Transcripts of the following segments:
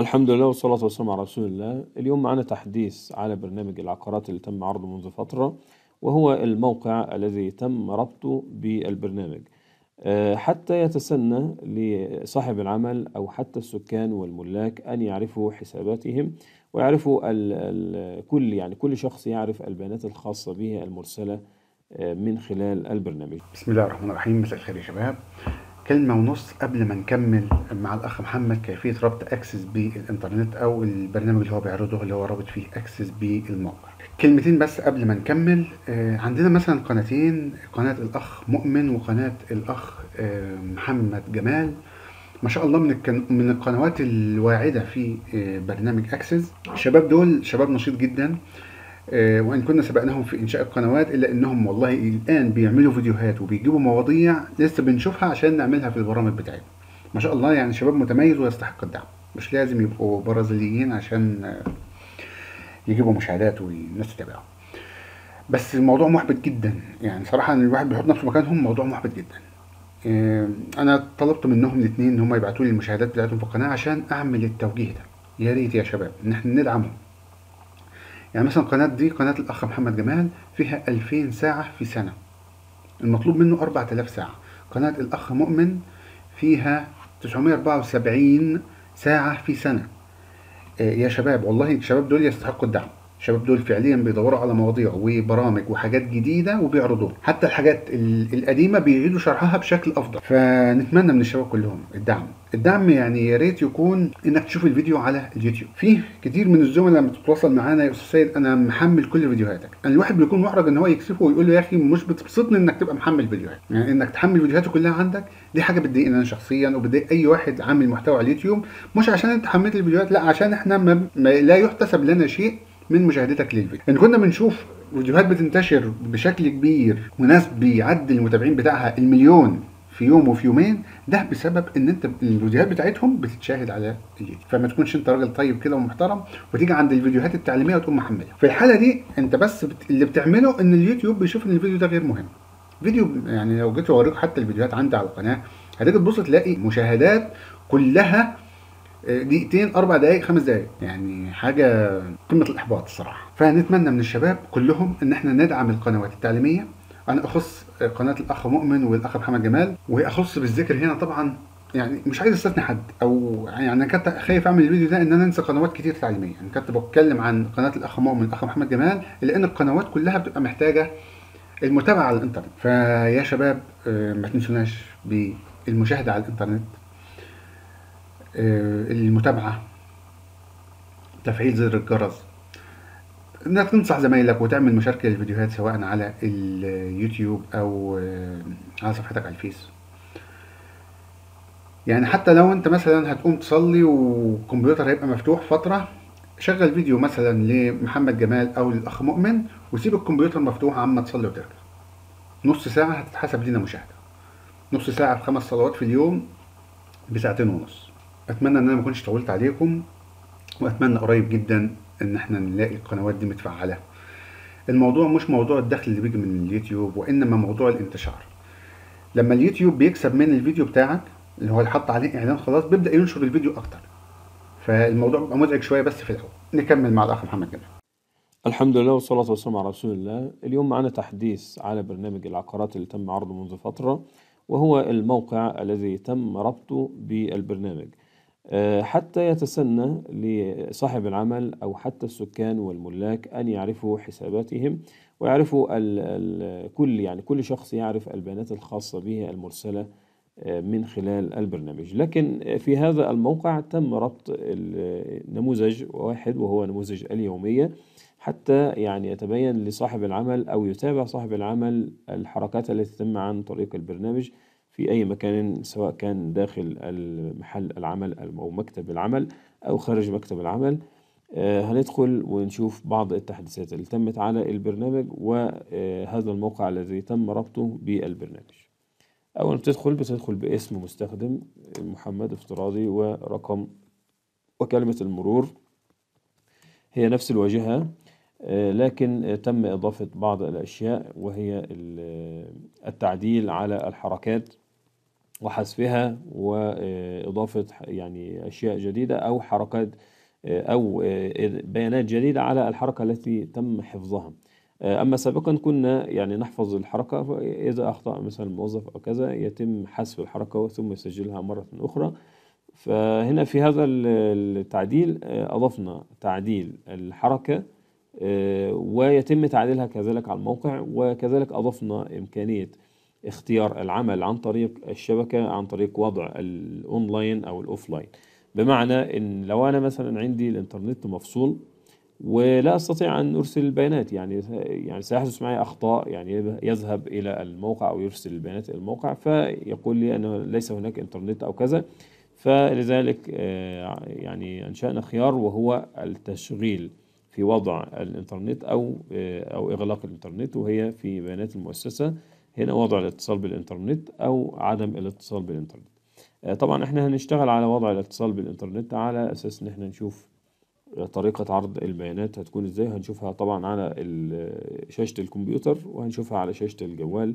الحمد لله والصلاة والسلام على رسول الله اليوم معنا تحديث على برنامج العقارات اللي تم عرضه منذ فترة وهو الموقع الذي تم ربطه بالبرنامج آه، حتى يتسنى لصاحب العمل أو حتى السكان والملاك أن يعرفوا حساباتهم ويعرفوا الـ الـ كل يعني كل شخص يعرف البيانات الخاصة به المرسلة آه، من خلال البرنامج بسم الله الرحمن الرحيم مساء الخير يا شباب كلمة ونص قبل ما نكمل مع الأخ محمد كيفية ربط أكسس بالإنترنت أو البرنامج اللي هو بيعرضه اللي هو رابط فيه أكسس بالموقع. كلمتين بس قبل ما نكمل آه، عندنا مثلا قناتين قناة الأخ مؤمن وقناة الأخ آه، محمد جمال ما شاء الله من من القنوات الواعده في آه، برنامج اكسس الشباب دول شباب نشيط جدا آه، وان كنا سبقناهم في انشاء القنوات الا انهم والله الان بيعملوا فيديوهات وبيجيبوا مواضيع لسه بنشوفها عشان نعملها في البرامج بتاعتنا ما شاء الله يعني شباب متميز ويستحق الدعم مش لازم يبقوا برازيليين عشان آه، يجيبوا مشاهدات والناس تتابعهم بس الموضوع محبط جدا يعني صراحه ان الواحد بيحط نفسه مكانهم موضوع محبط جدا آه، انا طلبت منهم الاثنين ان هم يبعتوا لي المشاهدات بتاعتهم في القناه عشان اعمل التوجيه ده يا ريت يا شباب ان احنا ندعمهم يعني مثلا القناة دي قناة الأخ محمد جمال فيها 2000 ساعة في سنة المطلوب منه 4000 ساعة قناة الأخ مؤمن فيها 974 ساعة في سنة آه، يا شباب والله الشباب دول يستحقوا الدعم الشباب دول فعليا بيدوروا على مواضيع وبرامج وحاجات جديده وبيعرضوها حتى الحاجات القديمه بيعيدوا شرحها بشكل افضل فنتمنى من الشباب كلهم الدعم الدعم يعني يا ريت يكون انك تشوف الفيديو على اليوتيوب فيه كتير من الزملاء لما بتتواصل معانا يا استاذ سيد انا محمل كل فيديوهاتك انا يعني الواحد بيكون محرج ان هو يكسفه ويقول له يا اخي مش بتبسطني انك تبقى محمل فيديوهات يعني انك تحمل فيديوهاتي كلها عندك دي حاجه بتضايقني انا شخصيا وبتضايق اي واحد عامل محتوى على اليوتيوب مش عشان انت حملت الفيديوهات لا عشان احنا ما لا يحتسب لنا شيء من مشاهدتك للفيديو ان كنا بنشوف فيديوهات بتنتشر بشكل كبير وناس بيعدي المتابعين بتاعها المليون في يوم وفي يومين ده بسبب ان انت الفيديوهات بتاعتهم بتتشاهد على اليوتيوب فما تكونش انت راجل طيب كده ومحترم وتيجي عند الفيديوهات التعليميه وتقوم محملها في الحاله دي انت بس بت... اللي بتعمله ان اليوتيوب بيشوف ان الفيديو ده غير مهم فيديو يعني لو جيت اوريك حتى الفيديوهات عندي على القناه هتيجي تبص تلاقي مشاهدات كلها دقيقتين اربع دقائق خمس دقائق يعني حاجه قمه الاحباط الصراحه فنتمنى من الشباب كلهم ان احنا ندعم القنوات التعليميه انا اخص قناه الاخ مؤمن والاخ محمد جمال واخص بالذكر هنا طبعا يعني مش عايز استثني حد او يعني انا كنت خايف اعمل الفيديو ده ان انا انسى قنوات كتير تعليميه انا يعني كنت بتكلم عن قناه الاخ مؤمن والاخ محمد جمال لان القنوات كلها بتبقى محتاجه المتابعه على الانترنت فيا شباب آه، ما تنسوناش بالمشاهده على الانترنت آه، المتابعة تفعيل زر الجرس انك تنصح زمايلك وتعمل مشاركة للفيديوهات سواء على اليوتيوب او آه، على صفحتك على الفيس يعني حتى لو انت مثلا هتقوم تصلي والكمبيوتر هيبقى مفتوح فترة شغل فيديو مثلا لمحمد جمال او للاخ مؤمن وسيب الكمبيوتر مفتوح عما تصلي وترجع نص ساعة هتتحسب لينا مشاهدة نص ساعة في خمس صلوات في اليوم بساعتين ونص اتمنى ان انا ما اكونش طولت عليكم واتمنى قريب جدا ان احنا نلاقي القنوات دي متفعله الموضوع مش موضوع الدخل اللي بيجي من اليوتيوب وانما موضوع الانتشار لما اليوتيوب بيكسب من الفيديو بتاعك اللي هو اللي حط عليه اعلان خلاص بيبدا ينشر الفيديو اكتر فالموضوع بيبقى مزعج شويه بس في الاول نكمل مع الاخ محمد جمال الحمد لله والصلاة والسلام على رسول الله اليوم معنا تحديث على برنامج العقارات اللي تم عرضه منذ فترة وهو الموقع الذي تم ربطه بالبرنامج آه، حتى يتسنى لصاحب العمل أو حتى السكان والملاك أن يعرفوا حساباتهم ويعرفوا ال ال كل يعني كل شخص يعرف البيانات الخاصة به المرسلة آه، من خلال البرنامج لكن في هذا الموقع تم ربط نموذج واحد وهو نموذج اليومية حتى يعني يتبين لصاحب العمل أو يتابع صاحب العمل الحركات التي تتم عن طريق البرنامج في أي مكان سواء كان داخل محل العمل أو مكتب العمل أو خارج مكتب العمل آه، هندخل ونشوف بعض التحديثات اللي تمت على البرنامج وهذا آه، الموقع الذي تم ربطه بالبرنامج أول ما بتدخل بتدخل باسم مستخدم محمد افتراضي ورقم وكلمة المرور هي نفس الواجهة آه، لكن تم إضافة بعض الأشياء وهي التعديل على الحركات وحذفها وإضافة آه، يعني أشياء جديدة أو حركات آه، أو آه، بيانات جديدة على الحركة التي تم حفظها أما سابقا كنا يعني نحفظ الحركة إذا أخطأ مثلا الموظف أو كذا يتم حذف الحركة ثم يسجلها مرة أخرى فهنا في هذا التعديل أضفنا تعديل الحركة ويتم تعديلها كذلك على الموقع وكذلك أضفنا إمكانية اختيار العمل عن طريق الشبكة عن طريق وضع الأونلاين أو الأوفلاين بمعنى إن لو أنا مثلا عندي الإنترنت مفصول ولا استطيع ان ارسل البيانات يعني يعني سيحدث معي اخطاء يعني يذهب الى الموقع او يرسل البيانات الى الموقع فيقول لي انه ليس هناك انترنت او كذا فلذلك آه، يعني انشانا خيار وهو التشغيل في وضع الانترنت او آه، او اغلاق الانترنت وهي في بيانات المؤسسه هنا وضع الاتصال بالإنترنت أو عدم الاتصال بالإنترنت آه، طبعا احنا هنشتغل على وضع الاتصال بالإنترنت على أساس إن احنا نشوف آه، طريقة عرض البيانات هتكون ازاي هنشوفها طبعا على آه، شاشة الكمبيوتر وهنشوفها على شاشة الجوال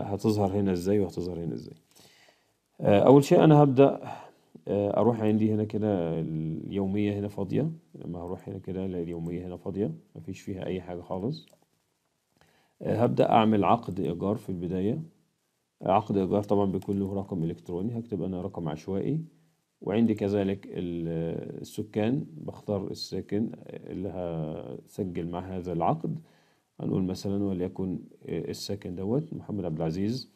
هتظهر هنا ازاي وهتظهر هنا ازاي أول شيء أنا هبدأ اروح عندي هنا كده اليوميه هنا فاضيه لما اروح هنا كده الاقي اليوميه هنا فاضيه مفيش فيها اي حاجه خالص هبدأ أعمل عقد إيجار في البداية عقد إيجار طبعا بيكون له رقم إلكتروني هكتب أنا رقم عشوائي وعندي كذلك السكان بختار الساكن اللي هسجل مع هذا العقد هنقول مثلا وليكن الساكن دوت محمد عبد العزيز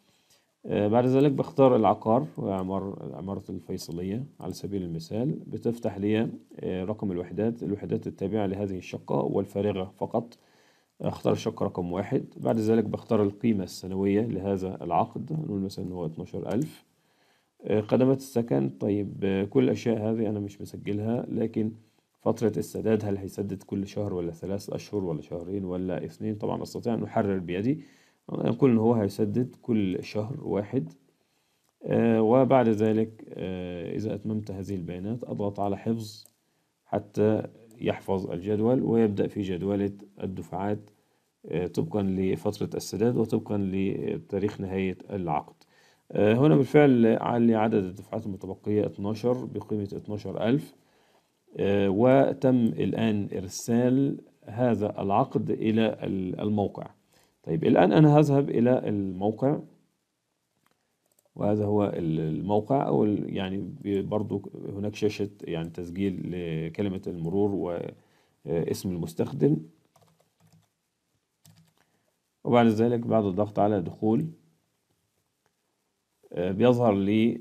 بعد ذلك بختار العقار وعمار عمارة الفيصلية على سبيل المثال بتفتح لي رقم الوحدات الوحدات التابعة لهذه الشقة والفارغة فقط اختار الشق رقم واحد بعد ذلك بختار القيمة السنوية لهذا العقد نقول مثلا ان هو اتناشر ألف خدمات آه، السكن طيب آه، كل الأشياء هذه أنا مش مسجلها لكن فترة السداد هل هيسدد كل شهر ولا ثلاث أشهر ولا شهرين ولا اثنين طبعا أستطيع أن أحرر بيدي آه، نقول إن هو هيسدد كل شهر واحد وبعد ذلك إذا أتممت هذه البيانات أضغط على حفظ حتى يحفظ الجدول ويبدأ في جدولة الدفعات آه، طبقا لفترة السداد وطبقا لتاريخ نهاية العقد آه، هنا بالفعل علي عدد الدفعات المتبقية 12 بقيمة 12000 آه، وتم الآن إرسال هذا العقد إلى الموقع طيب الآن أنا هذهب إلى الموقع وهذا هو الموقع او يعني برضو هناك شاشه يعني تسجيل لكلمه المرور واسم المستخدم وبعد ذلك بعد الضغط على دخول آه، بيظهر لي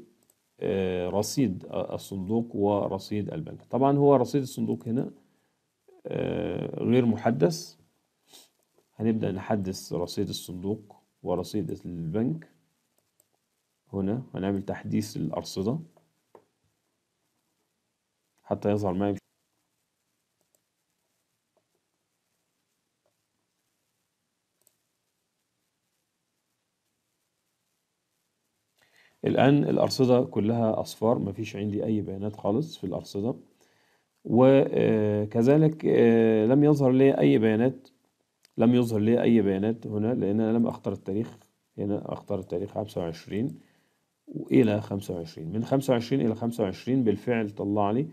آه، رصيد الصندوق ورصيد البنك طبعا هو رصيد الصندوق هنا آه، غير محدث هنبدأ نحدث رصيد الصندوق ورصيد البنك هنا هنعمل تحديث للأرصدة حتى يظهر معي الآن الأرصدة كلها أصفار مفيش عندي أي بيانات خالص في الأرصدة وكذلك آه، آه، لم يظهر لي أي بيانات لم يظهر لي أي بيانات هنا لأن أنا لم أختار التاريخ هنا أختار التاريخ 25 وإلى 25 من 25 إلى 25 بالفعل طلع لي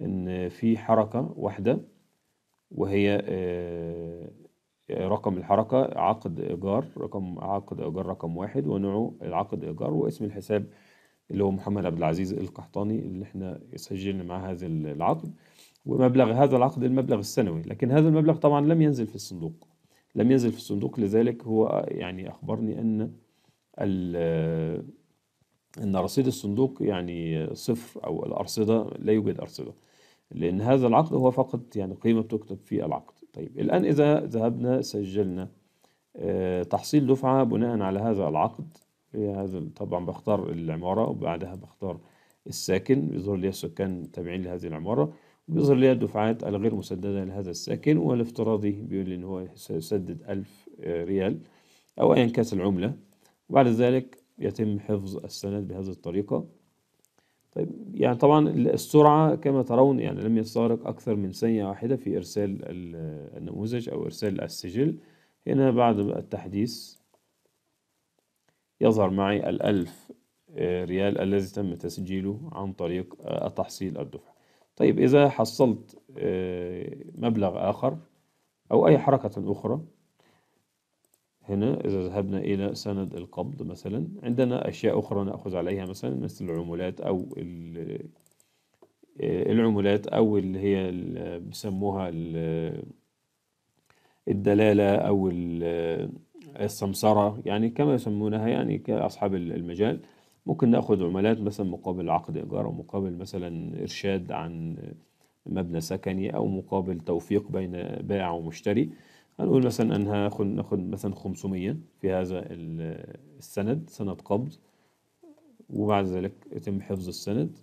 إن في حركة واحدة وهي آه، رقم الحركة عقد إيجار رقم عقد إيجار رقم واحد ونوعه العقد إيجار واسم الحساب اللي هو محمد عبد العزيز القحطاني اللي احنا سجلنا مع هذا العقد ومبلغ هذا العقد المبلغ السنوي لكن هذا المبلغ طبعا لم ينزل في الصندوق لم ينزل في الصندوق لذلك هو آه، يعني أخبرني أن أن رصيد الصندوق يعني صفر أو الأرصدة لا يوجد أرصدة لأن هذا العقد هو فقط يعني قيمة تكتب في العقد طيب الآن إذا ذهبنا سجلنا آه، تحصيل دفعة بناء على هذا العقد هذا طبعا بختار العمارة وبعدها بختار الساكن بيظهر لي السكان تابعين لهذه العمارة بيظهر لي الدفعات الغير مسددة لهذا الساكن والافتراضي بيقول لي إن هو سيسدد ألف آه، ريال أو أيا كانت العملة وبعد ذلك يتم حفظ السند بهذه الطريقة طيب يعني طبعا السرعة كما ترون يعني لم يستغرق أكثر من ثانية واحدة في إرسال النموذج أو إرسال السجل هنا بعد التحديث يظهر معي الألف ريال الذي تم تسجيله عن طريق تحصيل الدفعة طيب إذا حصلت آه، مبلغ آخر أو أي حركة أخرى هنا إذا ذهبنا إلى سند القبض مثلا عندنا أشياء أخرى نأخذ عليها مثلا مثل العمولات أو العمولات أو اللي هي بيسموها الدلالة أو السمسرة يعني كما يسمونها يعني كأصحاب المجال ممكن نأخذ عمولات مثلا مقابل عقد إيجار أو مقابل مثلا إرشاد عن مبنى سكني أو مقابل توفيق بين بائع ومشتري هنقول مثلا أن هاخد ناخد مثلا 500 في هذا السند سند قبض وبعد ذلك يتم حفظ السند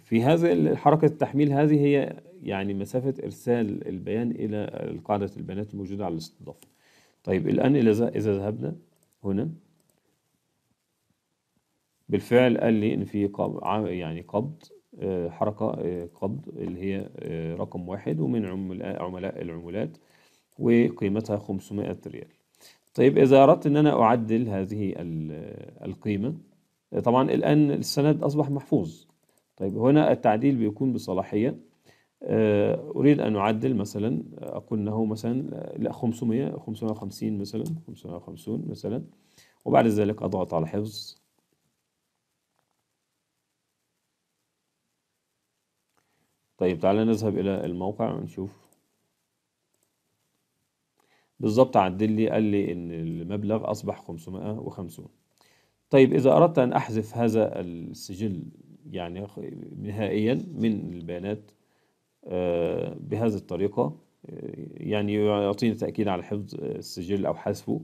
في هذا حركة التحميل هذه هي يعني مسافة إرسال البيان إلى قاعدة البيانات الموجودة على الاستضافة طيب الآن إذا ذهبنا هنا بالفعل قال لي إن في يعني قبض آه، حركة آه، قبض اللي هي آه، رقم واحد ومن عملاء العملات وقيمتها 500 ريال طيب إذا أردت أن أنا أعدل هذه القيمة طبعا الآن السند أصبح محفوظ طيب هنا التعديل بيكون بصلاحية آه، أريد أن أعدل مثلا أقول أنه مثلا لا 500 550 مثلا 550 مثلا وبعد ذلك أضغط على حفظ طيب تعالى نذهب إلى الموقع ونشوف بالظبط عدل لي قال لي ان المبلغ اصبح 550 طيب اذا اردت ان احذف هذا السجل يعني نهائيا من البيانات آه، بهذه الطريقة آه، يعني يعطيني تأكيد على حفظ السجل أو حذفه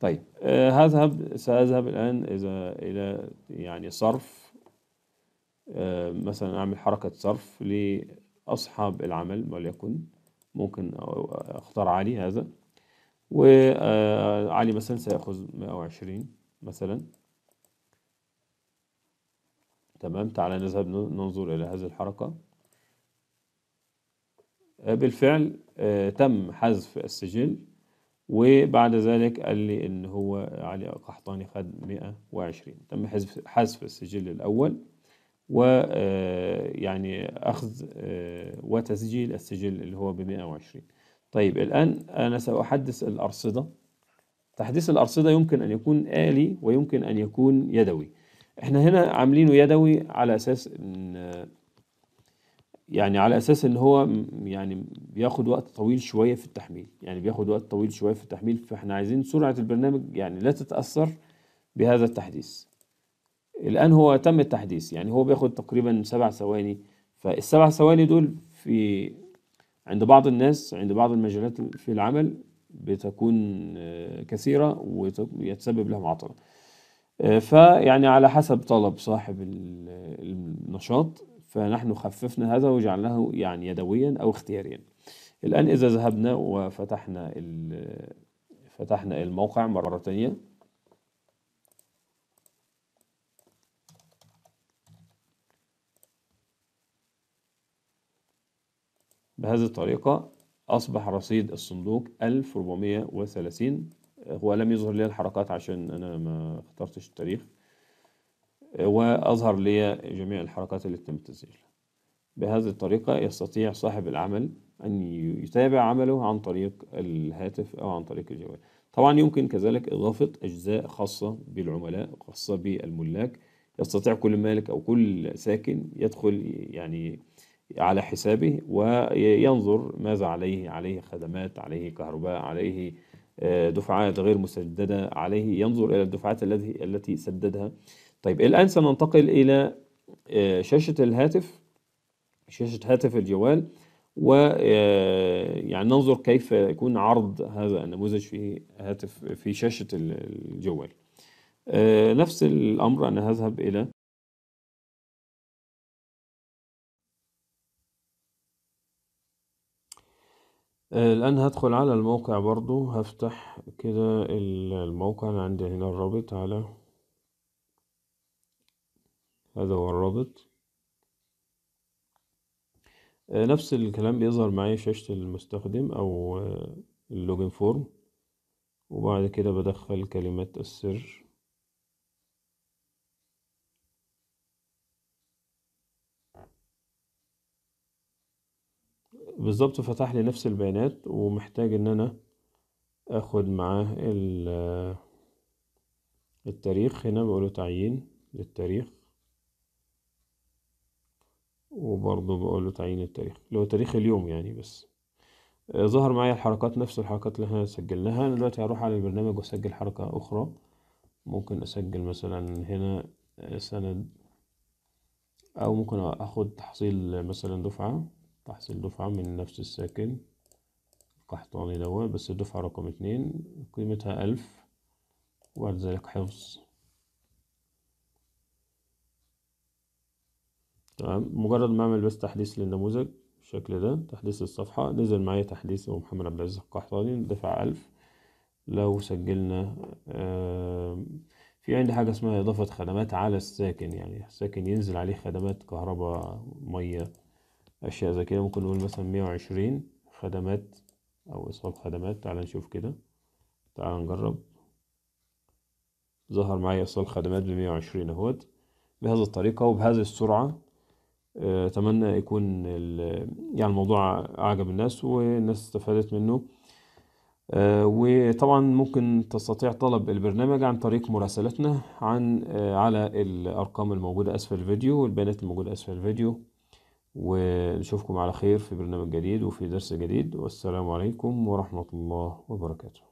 طيب آه، هذهب سأذهب الآن إذا إلى يعني صرف مثلا أعمل حركة صرف ل أصحاب العمل وليكن ممكن أختار علي هذا وعلي مثلا سيأخذ 120 مثلا تمام تعال نذهب ننظر إلى هذه الحركة بالفعل تم حذف السجل وبعد ذلك قال لي إن هو علي قحطاني خد 120 تم حذف السجل الأول ويعني آه، أخذ آه، وتسجيل السجل اللي هو ب 120 طيب الآن أنا سأحدث الأرصدة تحديث الأرصدة يمكن أن يكون آلي ويمكن أن يكون يدوي احنا هنا عاملينه يدوي على أساس إن يعني على أساس إن هو يعني بياخد وقت طويل شوية في التحميل يعني بياخد وقت طويل شوية في التحميل فاحنا عايزين سرعة البرنامج يعني لا تتأثر بهذا التحديث الآن هو تم التحديث يعني هو بياخد تقريبا سبع ثواني فالسبع ثواني دول في عند بعض الناس عند بعض المجالات في العمل بتكون آه، كثيرة ويتسبب لهم عطل آه، فيعني على حسب طلب صاحب النشاط فنحن خففنا هذا وجعلناه يعني يدويا أو اختياريا الآن إذا ذهبنا وفتحنا فتحنا الموقع مرة ثانية بهذه الطريقة أصبح رصيد الصندوق 1430 آه، هو لم يظهر لي الحركات عشان أنا ما اخترتش التاريخ آه، وأظهر لي جميع الحركات اللي تم تسجيلها بهذه الطريقة يستطيع صاحب العمل أن يتابع عمله عن طريق الهاتف أو عن طريق الجوال طبعا يمكن كذلك إضافة أجزاء خاصة بالعملاء خاصة بالملاك يستطيع كل مالك أو كل ساكن يدخل يعني على حسابه وينظر ماذا عليه عليه خدمات عليه كهرباء عليه آه، دفعات غير مسددة عليه ينظر إلى الدفعات التي التي سددها طيب الآن سننتقل إلى آه، شاشة الهاتف شاشة هاتف الجوال و آه، يعني ننظر كيف يكون عرض هذا النموذج في هاتف في شاشة الجوال نفس الأمر أنا هذهب إلى آه، الآن هدخل على الموقع برضو هفتح كده الموقع أنا عندي هنا الرابط على هذا هو الرابط آه، نفس الكلام بيظهر معايا شاشة المستخدم أو آه، اللوجن فورم وبعد كده بدخل كلمة السر بالظبط فتح لي نفس البيانات ومحتاج ان انا اخد معاه التاريخ هنا بقوله تعيين للتاريخ وبرضه بقوله تعيين التاريخ اللي هو تاريخ اليوم يعني بس آه، ظهر معايا الحركات نفس الحركات اللي احنا سجلناها انا دلوقتي هروح على البرنامج واسجل حركة اخرى ممكن اسجل مثلا هنا آه، سند او ممكن اخد تحصيل مثلا دفعة تحصل دفعة من نفس الساكن القحطاني دوا بس الدفعة رقم اتنين قيمتها ألف وبعد ذلك حفظ تمام مجرد ما أعمل بس تحديث للنموذج بالشكل ده تحديث الصفحة نزل معايا تحديث هو محمد عبد العزيز القحطاني دفع ألف لو سجلنا في عندي حاجة اسمها إضافة خدمات على الساكن يعني الساكن ينزل عليه خدمات كهرباء مية أشياء زي كده ممكن نقول مثلا مية وعشرين خدمات أو إسقاط خدمات تعال نشوف كده تعال نجرب ظهر معايا إيصال خدمات بمية وعشرين أهوت بهذه الطريقة وبهذه السرعة آه، أتمنى يكون يعني الموضوع أعجب الناس والناس استفادت منه آه، وطبعا ممكن تستطيع طلب البرنامج عن طريق مراسلتنا عن آه، على الأرقام الموجودة أسفل الفيديو والبيانات الموجودة أسفل الفيديو ونشوفكم على خير في برنامج جديد وفي درس جديد والسلام عليكم ورحمة الله وبركاته